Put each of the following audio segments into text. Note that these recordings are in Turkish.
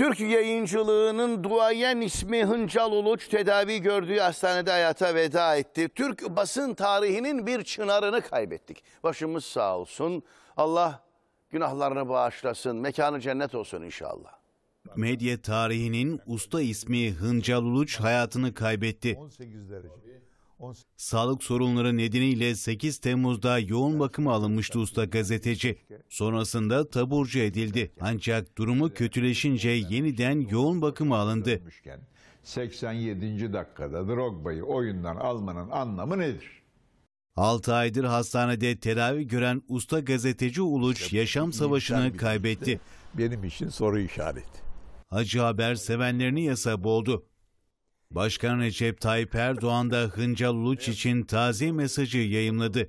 Türk yayıncılığının duayen ismi Hıncal Uluç tedavi gördüğü hastanede hayata veda etti. Türk basın tarihinin bir çınarını kaybettik. Başımız sağ olsun. Allah günahlarını bağışlasın. Mekanı cennet olsun inşallah. Medya tarihinin usta ismi Hıncal Uluç hayatını kaybetti. 18 derece. Sağlık sorunları nedeniyle 8 Temmuz'da yoğun bakıma alınmıştı usta gazeteci. Sonrasında taburcu edildi. Ancak durumu kötüleşince yeniden yoğun bakıma alındı. 87. dakikada Drogba'yı oyundan almanın anlamı nedir? 6 aydır hastanede tedavi gören usta gazeteci Uluç yaşam savaşını kaybetti. Benim için soru işareti. Acı haber sevenlerini yasa boğdu. Başkan Recep Tayyip Erdoğan da Hıncal Uluç için taziye mesajı yayımladı.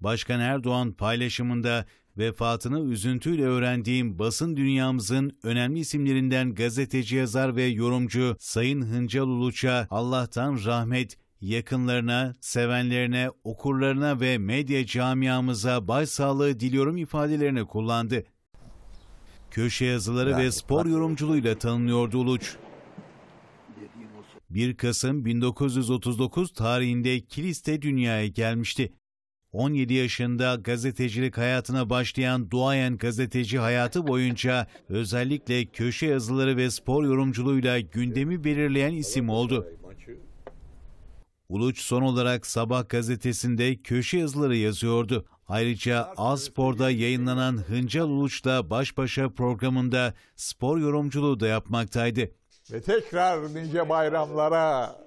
Başkan Erdoğan paylaşımında vefatını üzüntüyle öğrendiğim basın dünyamızın önemli isimlerinden gazeteci yazar ve yorumcu Sayın Hıncal Uluç'a Allah'tan rahmet, yakınlarına, sevenlerine, okurlarına ve medya camiamıza başsağlığı diliyorum ifadelerini kullandı. Köşe yazıları ve spor yorumculuğuyla tanınıyordu Uluç. 1 Kasım 1939 tarihinde Kilis'te dünyaya gelmişti. 17 yaşında gazetecilik hayatına başlayan duayen gazeteci hayatı boyunca özellikle köşe yazıları ve spor yorumculuğuyla gündemi belirleyen isim oldu. Uluç son olarak Sabah gazetesinde köşe yazıları yazıyordu. Ayrıca Aspor'da yayınlanan Hıncal Uluç'la Baş Başa programında spor yorumculuğu da yapmaktaydı. Ve tekrar nice bayramlara